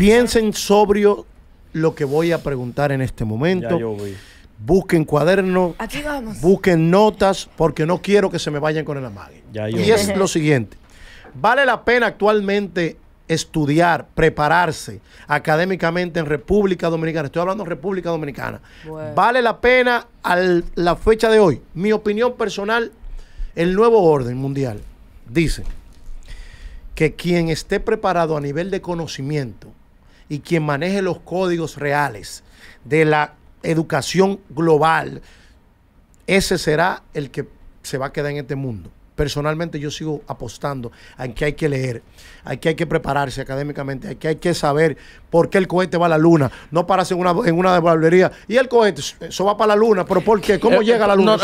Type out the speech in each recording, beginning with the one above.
Piensen sobrio lo que voy a preguntar en este momento. Busquen cuadernos, busquen notas, porque no quiero que se me vayan con el amague. y es lo siguiente. ¿Vale la pena actualmente estudiar, prepararse académicamente en República Dominicana. Estoy hablando de República Dominicana. ¿Vale la pena a la fecha de hoy? Mi opinión personal, el nuevo orden mundial dice que quien esté preparado a nivel de conocimiento y quien maneje los códigos reales de la educación global, ese será el que se va a quedar en este mundo. Personalmente yo sigo apostando a que hay que leer, hay que hay que prepararse académicamente, que hay que saber por qué el cohete va a la luna, no para en una, en una Y el cohete, eso va para la luna, pero ¿por qué? ¿Cómo eh, llega a la luna?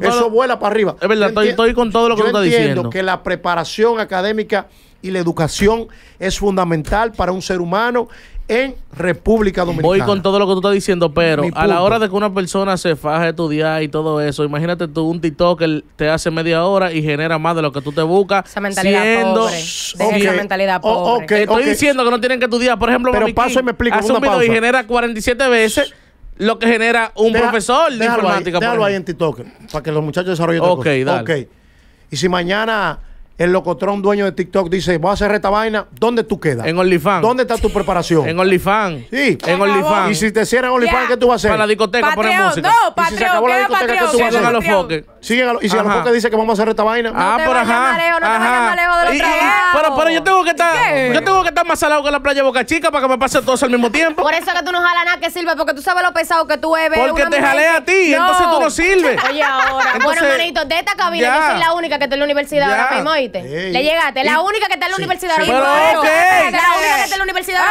eso, vuela para arriba. Es verdad, estoy, con todo lo que tú estás diciendo. que la preparación académica y la educación es fundamental para un ser humano en República Dominicana. Voy con todo lo que tú estás diciendo, pero a la hora de que una persona se faje a estudiar y todo eso, imagínate tú un TikToker te hace media hora y genera más de lo que tú te buscas. Esa mentalidad siendo... Esa mentalidad oh, pobre. Estoy diciendo que no tienen que estudiar. Por ejemplo, paso y me un y genera 47 veces lo que genera un profesor de informática. déjalo ahí en TikTok para que los muchachos desarrollen Ok, dale. Ok. Y si mañana el locotrón dueño de TikTok dice, voy a hacer esta vaina, ¿dónde tú quedas? En OnlyFans. ¿Dónde está tu preparación? En OnlyFans. Sí. En OnlyFans. Y si te cierran OnlyFans, ¿qué tú vas a hacer? Para la discoteca, poner música. No, Patreon, y si se acabó la discoteca, ¿qué tú vas a hacer? los a los, y si a los foques dice que vamos a hacer esta vaina. ah, por ajá. Mareo, no ajá. de los y, pero, pero yo tengo que estar, yo tengo que estar más salado que la playa Boca Chica para que me pase todo eso al mismo tiempo. Por eso que tú no jalas nada que sirve, porque tú sabes lo pesado que tú eres. Porque te jalé a ti, entonces tú no sirves. Oye, ahora. Bueno, manito, de esta cabina yo soy la única que está en la universidad ahora le llegaste. La única que está en la universidad. La única que está en la universidad.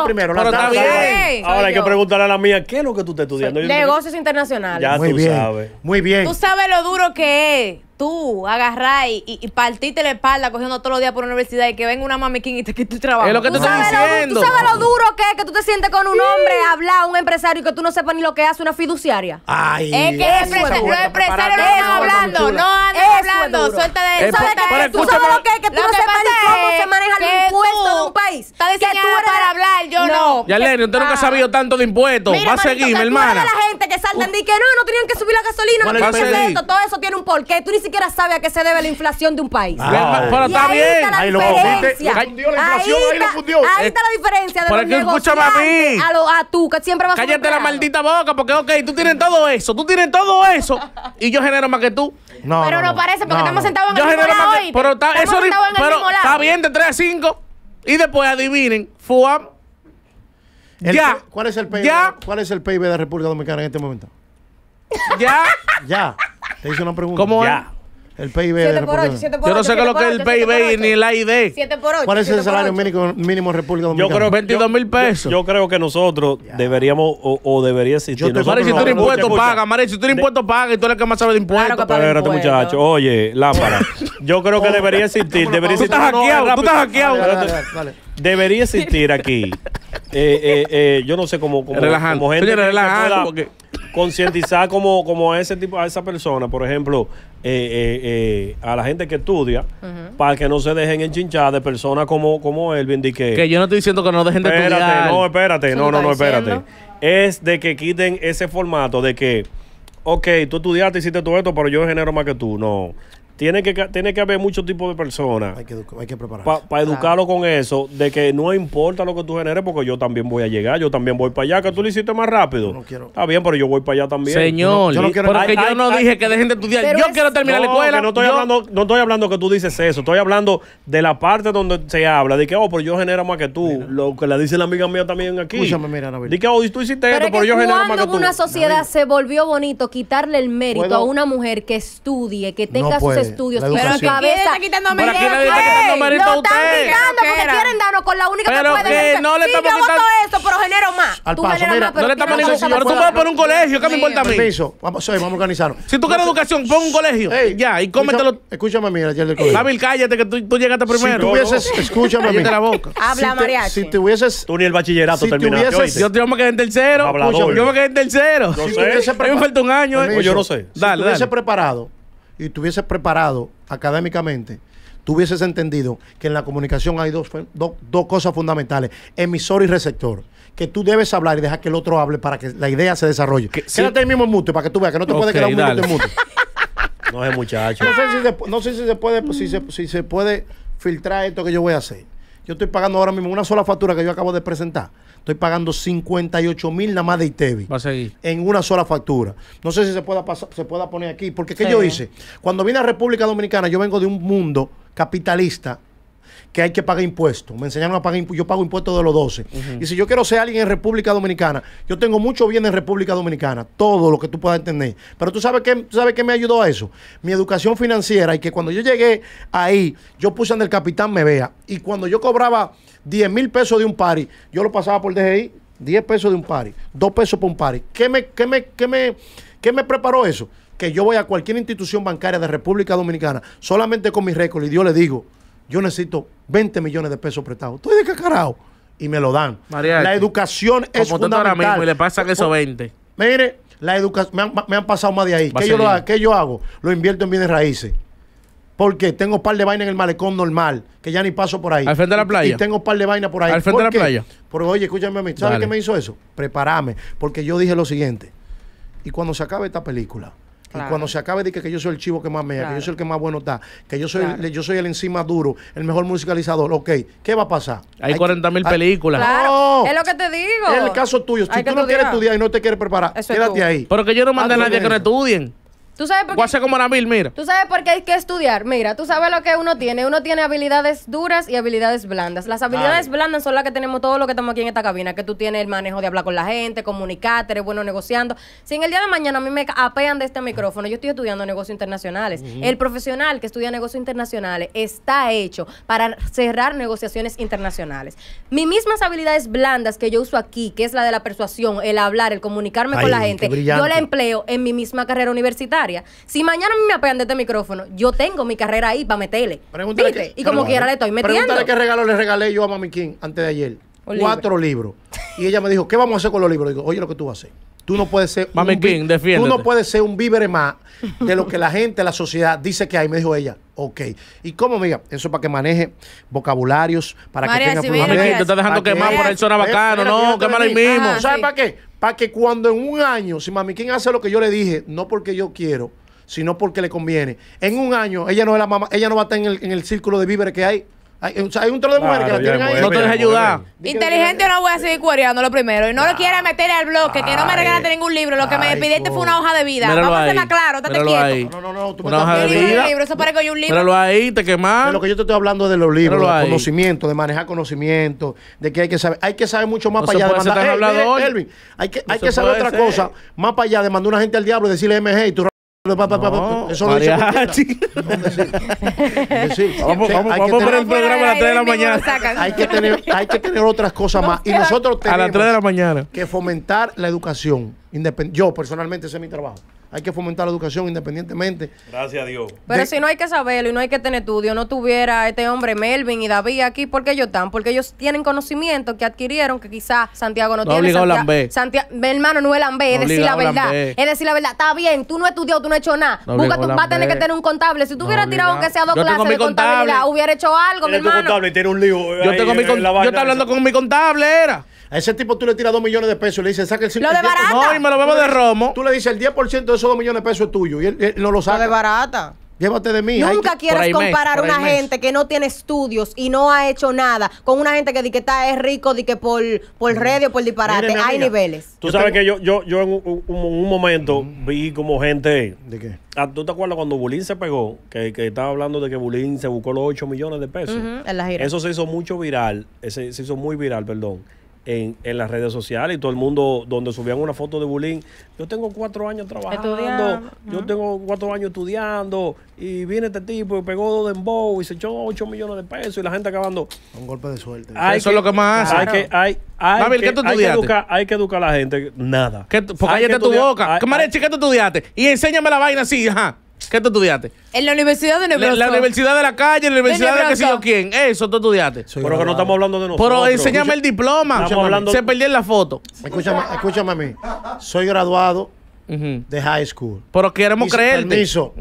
Ok, primero, la está Ahora hay que preguntarle a la mía, ¿qué es lo que tú estás estudiando? Negocios internacionales. Ya tú sabes. Muy bien. Tú sabes lo duro que es tú agarrar y, y, partiste la espalda cogiendo todos los días por la universidad y que venga una mamiquín y te quite el trabajo. Es lo que ¿Tú sabes diciendo. Lo, ¿Tú sabes lo duro que es que tú te sientes con un hombre a hablar, un empresario, y que tú no sepas ni lo que hace una fiduciaria? Ay, es que los empresarios no están hablando, no andan hablando. Suelta de eso. ¿Tú sabes lo que es que tú no sepas ni cómo se maneja el impuesto de un país? Está diciendo para hablar, yo no. Ya, Lenny, usted nunca ha sabido ah. tanto de impuestos. Va a seguir, mi hermana. la gente que saltan y que no, no tenían que subir la gasolina, no Todo eso tiene un porqué. Tú ni siquiera sabe a qué se debe la inflación de un país. pero está bien. ahí está la diferencia de porque los escúchame a mí. A, lo, a tú, que siempre vas Cállate la maldita boca, porque, ok, tú tienes todo eso, tú tienes todo eso, y yo genero más que tú. No, pero no, parece, porque estamos sentados en el mismo lado Pero está, eso, está bien de 3 a 5. Y después adivinen, FUAM. E? ya. ¿Cuál es el PIB? Ya. E ¿Cuál es el PIB de República Dominicana en este momento? Ya. ya. Te hice una pregunta. ¿Cómo ya. es? El PIB. Yo no sé qué es lo que es el PIB ni el AID. ¿Cuál es el salario mínimo, mínimo República Dominicana? Yo creo 22 mil pesos. Yo, creo que nosotros deberíamos o, debería existir. Yo te si tú tienes impuesto, paga. Mare, si tú tienes impuesto, paga. Y tú eres el que más sabe de impuestos. Claro Pero muchacho. Oye, lámpara. Yo creo que debería oh, existir. Debería existir. Tú estás hackeado. Tú estás hackeado. Debería existir aquí. Eh, eh, eh, yo no sé cómo. cómo Relajando. relajando, porque concientizar como, como a ese tipo, a esa persona, por ejemplo, eh, eh, eh, a la gente que estudia, para que no se dejen enchinchar de personas como, como el De que, yo no estoy diciendo que no dejen de espérate, estudiar. No, espérate, no, no, espérate. Es de que quiten ese formato de que, ok, tú estudiaste, hiciste todo esto, pero yo genero más que tú. No tiene que, tiene que haber muchos tipos de personas. Hay que, hay que Para educarlo con eso, de que no importa lo que tú generes, porque yo también voy a llegar, yo también voy para allá, que tú lo hiciste más rápido. No quiero. Está bien, pero yo voy para allá también. Señor, yo no, porque yo no dije que dejen de estudiar. Yo quiero terminar la escuela. no, estoy hablando, no estoy hablando que tú dices eso, estoy hablando de la parte donde se habla, de que, oh, pero yo genero más que tú. Lo que le dice la amiga mía también aquí. Escúchame, mira, Nabil. Dice, que, oh, tú hiciste esto, pero yo genero más que tú. una sociedad se volvió bonito quitarle el mérito a una mujer que estudie, que tenga estudios. La pero educación. cabeza. está quitando mérito? quién está quitando mérito a usted? Lo están quitando porque era? quieren darnos con la única pero que puede. Que no le estamos sí, yo voto eso, pero genero más. Al tú paso, mira, más, no le estamos quitando. Pero tú vas por un colegio, ¿qué me importa a mí? Permiso, vamos, vamos a organizarnos. Si tú quieres educación, pon un colegio. Ya, y cómetelo. Escúchame, mira, ayer del colegio. Gabriel, cállate, que tú llegaste primero. Escúchame, mira. la boca. Habla, mariachi. Si tuvieses. Tú ni el bachillerato terminaste. Yo me quedé en tercero. Yo me quedé en tercero. Yo sé. Me falta un año. Eh. Yo no sé. Dale, dale. preparado y te hubieses preparado académicamente, tú hubieses entendido que en la comunicación hay dos, cosas fundamentales, emisor y receptor, que tú debes hablar y dejar que el otro hable para que la idea se desarrolle. Que, Quédate mismo en para que tú veas que no te puede quedar un no es muchacho. No sé puede, si se puede filtrar esto que yo voy a hacer. Yo estoy pagando ahora mismo una sola factura que yo acabo de presentar. Estoy pagando 58 mil nada más de ITEVI. Va seguir. En una sola factura. No sé si se pueda, se pueda poner aquí. Porque ¿qué yo hice? Cuando vine a República Dominicana, yo vengo de un mundo capitalista que hay que pagar impuestos. Me enseñaron a pagar impuestos. Yo pago impuestos de los 12. Y si yo quiero ser alguien en República Dominicana, yo tengo mucho bien en República Dominicana. Todo lo que tú puedas entender. Pero tú sabes, qué, sabes qué me ayudó a eso. Mi educación financiera y que cuando yo llegué ahí, yo puse en el capitán me vea. Y cuando yo cobraba 10 mil pesos de un pari, yo lo pasaba por DGI. 10 pesos de un pari, 2 pesos por un pari. ¿Qué me, me, me, qué me preparó eso? que yo voy a cualquier institución bancaria de República Dominicana solamente con mi récord y Dios le digo, yo necesito 20 millones de pesos prestados. Estoy de cacarao y me lo dan. la educación es como fundamental. Ahora y le pasan eh, esos 20. Mire, la me, han pasado más de ahí. ¿Qué yo, lo, hago? Lo invierto en bienes raíces. Porque tengo un par de vainas en el malecón normal, que ya ni paso por ahí. Al frente de la playa. Y tengo un par de vainas por ahí. Al frente de la playa. Porque oye, escúchame a mí. ¿Sabes qué me hizo eso? Prepárame. Porque yo dije lo siguiente. Y cuando se acabe esta película, y cuando se acabe de que, que, yo soy el chivo que más mea, que yo soy el que más bueno está, que yo soy, el, yo soy el encima duro, el mejor musicalizador, ok, ¿qué va a pasar? Hay, 40 mil películas. es lo que te digo. Es el caso tuyo. Si tú no quieres estudiar y no te quieres preparar, quédate ahí. Pero que yo no mande a nadie que no estudien. ¿Tú sabes por qué? mira. ¿Tú sabes por qué hay que estudiar? Mira, tú sabes lo que uno tiene. Uno tiene habilidades duras y habilidades blandas. Las habilidades blandas son las que tenemos todos los que estamos aquí en esta cabina. Que tú tienes el manejo de hablar con la gente, comunicarte, eres bueno negociando. Si en el día de mañana a mí me apean de este micrófono, yo estoy estudiando negocios internacionales. El profesional que estudia negocios internacionales está hecho para cerrar negociaciones internacionales. Mis mismas habilidades blandas que yo uso aquí, que es la de la persuasión, el hablar, el comunicarme con la gente, yo la empleo en mi misma carrera universitaria. Si mañana me pegan de este micrófono, yo tengo mi carrera ahí para meterle. Pregúntale y como quiera le estoy metiendo. Pregúntale qué regalo le regalé yo a Mami King antes de ayer. cuatro libros. Y ella me dijo, ¿qué vamos a hacer con los libros? Digo, oye, lo que tú vas a hacer. Tú no puedes ser Mami un, King, Tú no puedes ser un víbere más de lo que la gente, la sociedad dice que hay. Me dijo ella, ok. ¿Y cómo, amiga? Eso para que maneje vocabularios, para que tenga si Mami King, te está dejando quemar por ahí, suena bacano. no, quémala ahí mismo. ¿Sabes para qué? para que cuando en un año, si Mami ¿quién hace lo que yo le dije, no porque yo quiero, sino porque le conviene, en un año ella no, es la mamá, ella no va a estar en el, en el círculo de víveres que hay. Hay, un trozo de mujeres que la tienen ahí. No te dejes ayudar. Inteligente no voy a seguir cuereando lo primero. Y no lo quiera meter al bloque, que no me regalaste ningún libro. Lo que me pidiste fue una hoja de vida. Vamos a a hacerla claro, estate quieto. Ahí. No, no, no, una hoja de vida. eso parece que yo un libro. Pero lo ahí, te quemas. lo que yo te estoy hablando es de los libros, de conocimiento, de manejar conocimiento, de que hay que saber. Hay que saber mucho más para allá de mandar. a Elvin, hay que, hay que saber otra cosa, más para allá de mandar una gente al diablo y decirle MG y tú eso lo Vamos, vamos, a poner el programa a las 3 de la mañana. Hay que tener, hay que tener otras cosas más. Y nosotros tenemos a de la mañana. que fomentar la educación. Yo, personalmente, ese es mi trabajo. Hay que fomentar la educación independientemente. Gracias a Dios. Pero si no hay que saberlo y no hay que tener estudio, no tuviera este hombre Melvin y David aquí, porque ellos están? Porque ellos tienen conocimiento que adquirieron que quizás Santiago no, tiene. Santiago, Santiago, hermano no es lambé, es decir la verdad. Es decir la verdad. Está bien, tú no estudió, tú no has hecho nada. Busca, vas a tener que tener un contable. Si tú hubieras tirado aunque sea dos clases de contabilidad, hubiera hecho algo, mi hermano. Contable, un yo tengo mi yo estaba hablando con mi contable, era. A ese tipo tú le tiras 2 millones de pesos y le dices, saca el 5%. de No, y me lo bebo de romo. Tú le dices, el 10% de esos dos millones de pesos es tuyo y él, no lo sabe. Lo de barata. Llévate de mí. Nunca quieres comparar una gente que no tiene estudios y no ha hecho nada con una gente que di que está es rico, di que por, por mm. radio, por disparate. Hay niveles. Tú sabes que yo, yo, yo en un, momento mm. vi como gente. ¿De qué? Ah, ¿Tú te acuerdas cuando Bulín se pegó? Que, estaba hablando de que Bulín se buscó los 8 millones de pesos. en la gira. Eso se hizo mucho viral. ese se hizo muy viral, perdón en, en, las redes sociales y todo el mundo donde subían una foto de bullying Yo tengo cuatro años trabajando, yo tengo cuatro años estudiando y viene este tipo y pegó dos dembow y se echó ocho millones de pesos y la gente acabando. Un golpe de suerte. Eso es lo que más hace. Hay que, hay, educar, hay que educar a la gente. Nada. porque cállate tu boca. ¿Qué, ¿qué tú estudiaste? Y enséñame la vaina así, ajá. ¿Qué tú estudiaste? En la Universidad de Nebraska. En La, Universidad de la Calle, en la Universidad de, de que sido quién. Eso tú estudiaste. Pero que no estamos hablando de nosotros. Pero enséñame el diploma. Estamos hablando... Se perdió en la foto. Escúchame, a mí. Soy graduado de high school. Pero queremos creerlo. Permiso.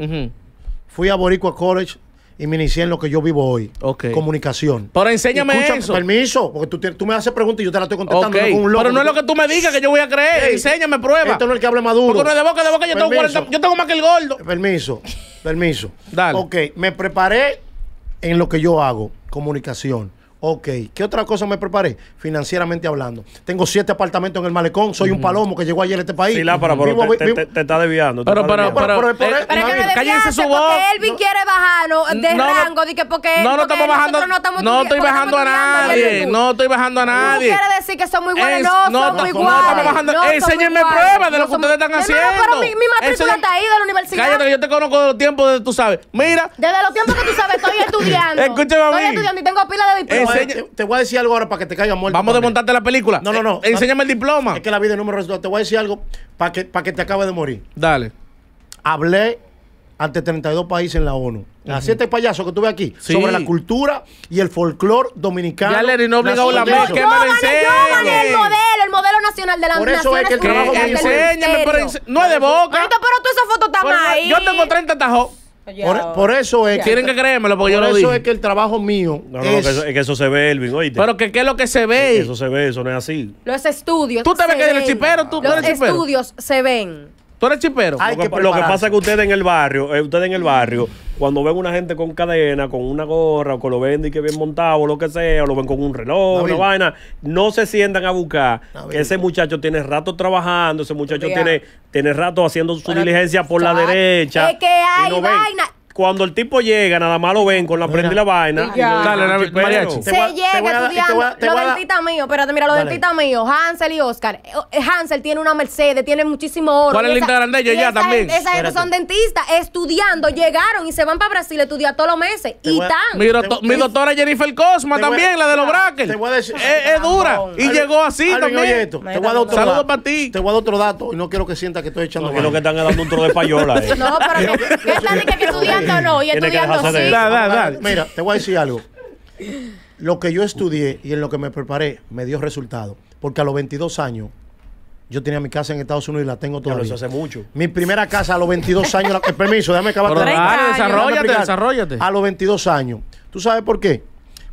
Fui a Boricua College y me inicié en lo que yo vivo hoy. Comunicación. Pero enséñame eso. Permiso, porque tú, tú, me haces preguntas y yo te la estoy contestando Pero no es lo que tú me digas que yo voy a creer. enséñame, prueba. Esto no es el que habla maduro. Porque de boca, de boca yo tengo yo tengo más que el gordo. Eh, permiso, permiso. Dale. Ok, me preparé en lo que yo hago, comunicación. Ok, ¿qué otra cosa me preparé? Financieramente hablando. Tengo siete apartamentos en el malecón, soy un palomo que llegó ayer a este país. Sí, para, pero te, está desviando Pero para, pero. Eh, cállense su voz. Porque Elvin quiere bajarlo de no, rango, de que porque No, no estamos bajando. No, estoy bajando a nadie. No estoy bajando a nadie. No quiere decir que son muy buenos, no, no bajando Enséñenme pruebas de lo que ustedes están haciendo. Pero mi matrícula está ahí de la universidad. Cállate, yo te conozco de los tiempos que tú sabes. Mira. Desde los tiempos que tú sabes, estoy estudiando. Escúchame a mí. Estoy estudiando y tengo pila de diploma te, voy a decir algo ahora para que te caiga muerto. Vamos a desmontarte la película. No, no, no. Eh, enséñame el diploma. Es que la vida no me resulta Te voy a decir algo para que, te acabe de morir. Dale. Hablé ante 32 países en la ONU. Uh -huh. Así este payaso que tuve aquí sobre la cultura y el folclore dominicano. Ya le no obligado la mesa. Que me El modelo, el modelo nacional de la Por eso es que el trabajo que enséñame, pero no es de boca. ahorita pero tú esa foto está mal. Yo tengo 30 tajos por, eso es. Tienen que creérmelo porque yo lo digo Por eso es que el trabajo mío. No, no, es... Que, eso, eso se ve, Elvin, oye. Pero que qué es lo que se ve. Eso se ve, eso no es así. Los estudios. Tú te ves que eres chipero, tú, eres chipero. Los estudios se ven. ¿Tú eres chipero? lo, que, pasa es que ustedes en el barrio, eh, ustedes en el barrio cuando ven una gente con cadena, con una gorra, o que lo ven y que bien montado, o lo que sea, o lo ven con un reloj, una vaina, no se sientan a buscar ese muchacho tiene rato trabajando, ese muchacho tiene, tiene rato haciendo su diligencia por la derecha. que vaina. Cuando el tipo llega, nada más lo ven con la prenda y la vaina. Dale, Se llega estudiando. los dentistas míos mío, espérate, mira, los dentistas mío, Hansel y Oscar. Eh, Hansel tiene una Mercedes, tiene muchísimo oro. ¿Cuál es la Instagram de ellos ya también? Esas son dentistas, estudiando, llegaron y se van para Brasil a estudiar todos los meses. Y tan. Mi doctora Jennifer Cosma también, la de los brackets. Eh, es dura. Y llegó así también. Te voy a dar otro dato. para ti. Te voy a dar otro dato y no quiero que sientas que estoy echando. No, que lo que están dando un tro de payola. Eh. No, pero que están estudiando no, estudiando sí. Mira, te voy a decir algo. Lo que yo estudié y en lo que me preparé me dio resultado. Porque a los 22 años yo tenía mi casa en Estados Unidos y la tengo todavía. eso hace mucho. Mi primera casa a los 22 años. Eh, permiso, déjame acabar. Pero, desarrollate, desarrollate. A los 22 años. ¿Tú sabes por qué?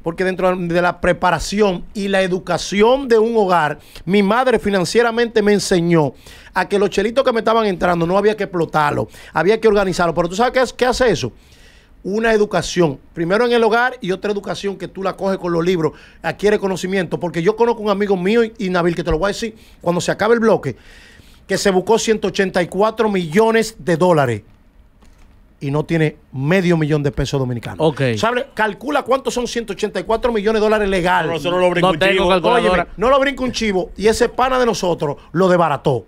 porque dentro de la preparación y la educación de un hogar, mi madre financieramente me enseñó a que los chelitos que me estaban entrando no había que explotarlo, había que organizarlo. Pero tú sabes qué, hace eso una educación, primero en el hogar y otra educación que tú la coges con los libros, adquiere conocimiento, porque yo conozco un amigo mío, y Nabil, que te lo voy a decir cuando se acabe el bloque, que se buscó 184 millones de dólares y no tiene medio millón de pesos dominicanos. ¿Sabe? Calcula cuántos son 184 millones de dólares legales. No, lo brinco un chivo. lo brinco un chivo y ese pana de nosotros lo debarató.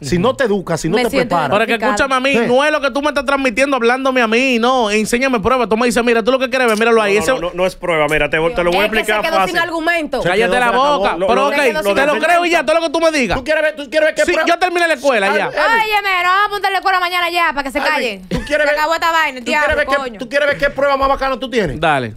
Si no te educas, si no te preparas. Para que escúchame a mí, no es lo que tú me estás transmitiendo hablándome a mí, no. Enséñame prueba. Tú me dices, mira, tú lo que quieres ver, míralo ahí. No, no, es prueba, mira, te, te lo voy a explicar. que quedó sin argumento. Cállate la boca. pero ok, te lo, te lo creo y ya, todo lo que tú me digas. ¿Tú quieres ver, tú quieres ver qué sí, Yo terminé la escuela ya. Óyeme, no vamos a apuntar la escuela mañana ya para que se calle. ¿Tú quieres ver, acabó esta vaina, ¿Tú quieres ver qué prueba más bacana tú tienes? Dale.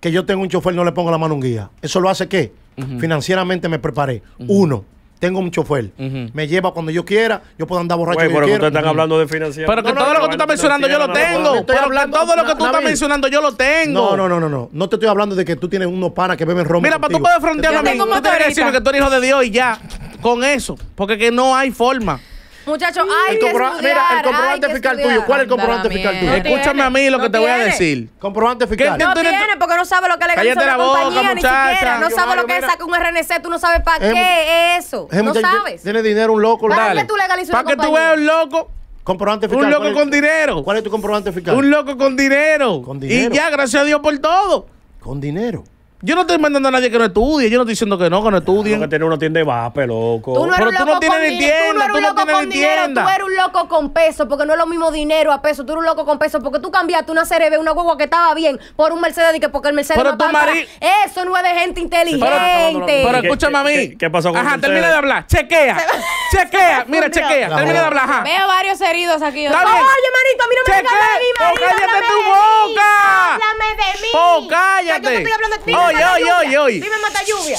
Que yo tengo un chofer y no le pongo la mano a un guía. ¿Eso lo hace qué? Financieramente me preparé. Uno tengo mucho chofer Me lleva cuando yo quiera, yo puedo andar borracho. Güey, pero ustedes hablando de financiación. Pero que todo lo que tú estás mencionando yo lo tengo. Pero todo lo que tú estás mencionando yo lo tengo. No, no, no, no, no. te estoy hablando de que tú tienes unos para que beben ron. Mira, para tú puedes frontear a mí, tú tienes que decirme que tú eres hijo de Dios y ya. Con eso. Porque que no hay forma. Muchachos, hay el Mira, el comprobante fiscal tuyo. ¿Cuál es el comprobante fiscal tuyo? Escúchame a mí lo que te voy a decir. Comprobante fiscal. ¿Qué no tiene porque no sabe lo que le legalizar la, la boca, compañía, ni siquiera. No sabe lo que es sacar un RNC. Tú no sabes para eh, qué es eso. Eh, no sabes. Tiene dinero un loco. ¿Para qué tú legalices Para que tú veas un loco. Comprobante fiscal. Un loco con dinero. ¿Cuál es tu comprobante fiscal? Un loco con dinero. Con dinero. Y ya, gracias a Dios por todo. Con dinero. Yo no estoy mandando a nadie que no estudie. Yo no estoy diciendo que no, que no estudie. Porque que tiene tienda tiene vape, loco. Tú no Pero tú no tienes ni tienda. Tú no loco con tienda. Tú eres un loco con peso, porque no es lo mismo dinero a peso. Tú eres un loco con peso, porque tú cambiaste una CRB, una huevo que estaba bien, por un Mercedes, que porque el Mercedes Pero tu mari... Eso no es de gente inteligente. Pero, escúchame a mí. ¿Qué pasó con Ajá, termina de hablar. Chequea. Chequea. Mira, chequea. Termina de hablar. Veo varios heridos aquí. Oye, manito, a mí no me de oh, ¡Cállate tu boca! ¡Po, cállate! Oye, oye, oye, oye. Dime, mata lluvia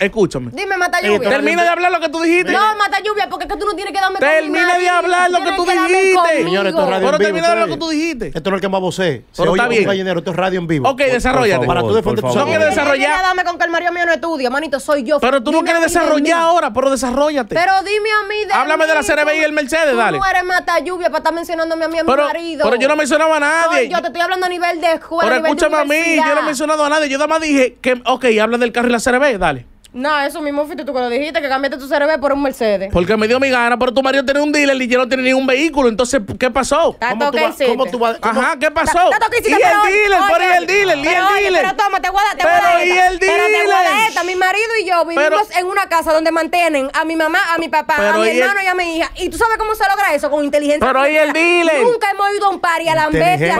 escúchame. Dime, mata lluvia. Termina de hablar lo que tú dijiste. No, mata lluvia, porque es que tú no tienes que darme Termina de hablar lo que tú dijiste. Señores, esto es Pero termina de hablar lo que tú dijiste. Esto no es el que más vocé. está bien. Esto es radio en vivo. Ok, desarrollate. Para tú defenderte. No quieres desarrollar. Dame con que el marido, mío no estudia, manito, soy yo. Pero tú no quieres desarrollar ahora, pero desarrollate. Pero dime a mí. Háblame de la CRB y el Mercedes, dale. Tú eres mata lluvia para estar mencionándome a a mi marido. Pero yo no mencionaba a nadie. Yo te estoy hablando a nivel de escuela. Pero escúchame a mí, yo no he mencionado a nadie. Yo nada más dije que, ok, habla del carro y la CRB, dale. No, eso mismo fuiste tú cuando dijiste, que cambiaste tu cerebro por un Mercedes. Porque me dio mi gana, pero tu marido tiene un dealer y yo no tiene ningún vehículo. Entonces, ¿qué pasó? ¿Cómo tú, vas? ¿Cómo Ajá, ¿qué pasó? que y el dealer, por pero y el dealer, el dealer. Pero toma, te voy a dar Pero y el dealer. Pero te voy a dar esta. Mi marido y yo vivimos en una casa donde mantienen a mi mamá, a mi papá, a mi hermano y a mi hija. ¿Y tú sabes cómo se logra eso? Con inteligencia. Pero ahí el dealer. Nunca hemos ido a un party a la bestia.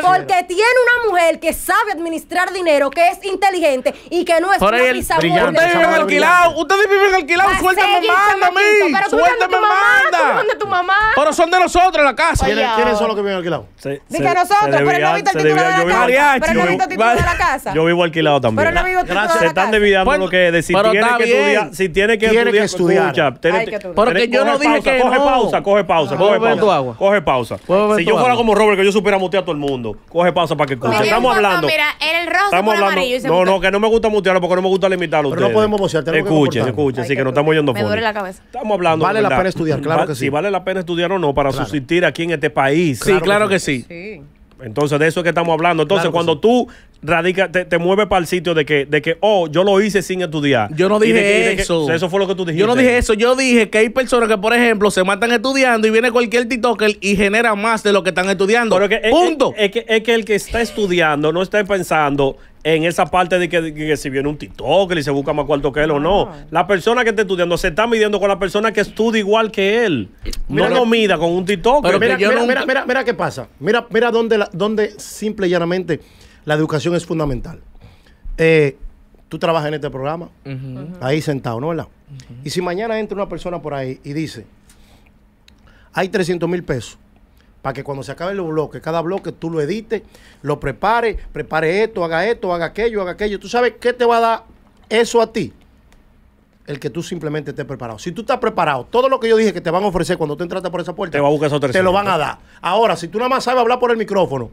Porque tiene una mujer que sabe administrar dinero, que es inteligente y que no es una viven alquilados. Ustedes viven alquilados. Suéltame, manda a mí. Suéltame, manda. Manda tu mamá. Pero son de nosotros en la casa. ¿Quiénes son los que viven alquilados? que nosotros, pero no viste el titular de casa. Pero no el titular de la casa. Yo vivo alquilado también. Pero no vivo titular Se están dividiendo lo que es. Si tiene que estudiar, si tiene que estudiar. Porque yo no dije que Coge pausa, coge pausa, coge pausa. Coge pausa. Si yo fuera como Robert, que yo supiera mutear a todo el mundo. Coge pausa para que escuche. Estamos hablando. Mira, el rojo estamos No, no, que no me gusta mutearlo porque no me gusta limitarlo podemos Escuche, escuche, así que no estamos yendo por... Me duele la cabeza. Estamos hablando. Vale la pena estudiar, claro que sí. Si vale la pena estudiar o no para subsistir aquí en este país. Sí, claro que sí. Entonces, de eso es que estamos hablando. Entonces, cuando tú radica, te, mueves para el sitio de que, de que, oh, yo lo hice sin estudiar. Yo no dije eso. eso fue lo que tú dijiste. Yo no dije eso. Yo dije que hay personas que, por ejemplo, se matan estudiando y viene cualquier TikToker y genera más de lo que están estudiando. Punto. que, es que el que está estudiando no está pensando en esa parte de que, si viene un TikTok, que le se busca más cuarto que él o no. La persona que está estudiando se está midiendo con la persona que estudia igual que él. no lo mida con un TikTok. Pero mira, mira, mira, qué pasa. Mira, mira dónde, simple y llanamente la educación es fundamental. Eh, tú trabajas en este programa, ahí sentado, ¿no? ¿verdad? Y si mañana entra una persona por ahí y dice, hay 300 mil pesos para que cuando se acaben los bloques, cada bloque tú lo edites, lo prepares, prepare esto, haga esto, haga aquello, haga aquello. ¿Tú sabes qué te va a dar eso a ti? El que tú simplemente estés preparado. Si tú estás preparado, todo lo que yo dije que te van a ofrecer cuando tú entraste por esa puerta, te, lo van a dar. Ahora, si tú nada más sabes hablar por el micrófono,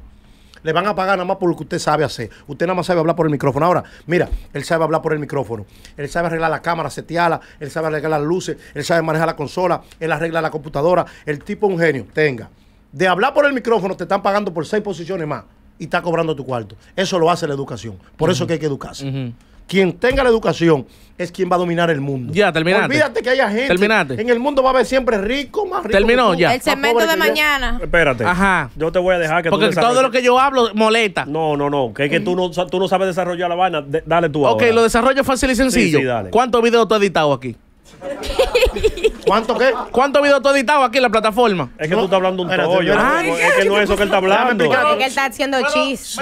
le van a pagar nada más por lo que usted sabe hacer. Usted nada más sabe hablar por el micrófono. Ahora, mira, él sabe hablar por el micrófono. Él sabe arreglar la cámara, setearla. Él sabe arreglar las luces. Él sabe manejar la consola. Él arregla la computadora. El tipo es un genio. Tenga de hablar por el micrófono te están pagando por seis posiciones más y está cobrando tu cuarto. Eso lo hace la educación. Por eso que hay que educarse. Quien tenga la educación es quien va a dominar el mundo. Ya, terminaste. Olvídate que haya gente. En el mundo va a haber siempre rico, más rico. Terminó ya. El cemento de mañana. Espérate. Ajá. Yo te voy a dejar que Porque todo lo que yo hablo molesta. No, no, no. Que tú no, tú no sabes desarrollar la vaina. dale tú Ok, lo desarrollo fácil y sencillo. dale. ¿Cuántos videos tú has editado aquí? ¿Cuánto qué? ¿Cuántos videos tú editado aquí en la plataforma? Es que tú estás hablando un tollo. Es que no es eso que él está hablando. Es que él está haciendo chistes.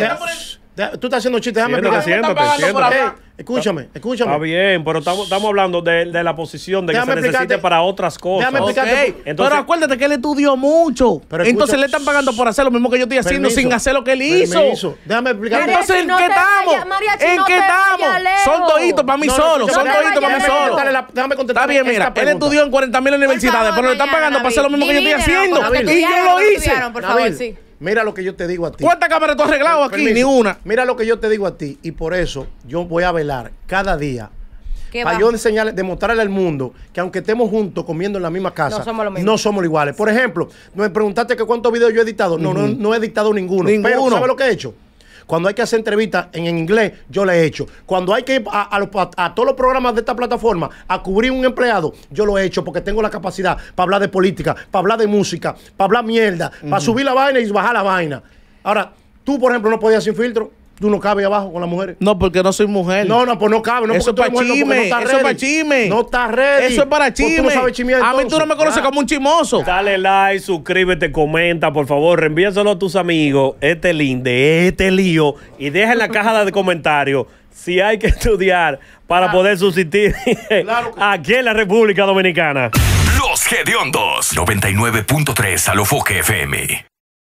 Tú estás haciendo chistes, déjame explicar. Escúchame, escúchame. Está bien, pero estamos, estamos hablando de, de, la posición de que se necesita para otras cosas. Déjame pero acuérdate que él estudió mucho. Entonces le están pagando por hacer lo mismo que yo estoy haciendo sin hacer lo que él hizo. Déjame explicarte. Entonces, ¿en qué estamos? ¿En qué estamos? Son toditos para mí solo. Son toditos para mí solo. Déjame contestar. Está bien, mira. Él estudió en 40 mil universidades, pero le están pagando para hacer lo mismo que yo estoy haciendo. Y yo lo hice. Por favor, sí. Mira lo que yo te digo a ti. ¿Cuántas cámaras tú has arreglado aquí? Ni una. Mira lo que yo te digo a ti. Y por eso yo voy a velar cada día para yo enseñarle, demostrarle al mundo que aunque estemos juntos comiendo en la misma casa, no somos, no somos iguales. Por ejemplo, me preguntaste que cuántos videos yo he editado. No, no, no, he editado ninguno. ninguno. Pero ¿sabes lo que he hecho? Cuando hay que hacer entrevistas en, inglés, yo le he hecho. Cuando hay que ir a, todos los programas de esta plataforma a cubrir un empleado, yo lo he hecho porque tengo la capacidad para hablar de política, para hablar de música, para hablar mierda, para subir la vaina y bajar la vaina. Ahora, tú, por ejemplo, no podías sin filtro. Tú no cabes abajo con las mujeres. No, porque no soy mujer. No, no, pues no cabe. No, eso es para chisme. No, eso es para chisme. No está ready. Eso es para chime. Pues no sabes a mí tú no me conoces como un chimoso. Dale like, suscríbete, comenta, por favor. Reenvíaselo a tus amigos este link de este lío y deja en la caja de comentarios si hay que estudiar para poder subsistir aquí en la República Dominicana. Los Gediondos, 99.3 Alofoque FM.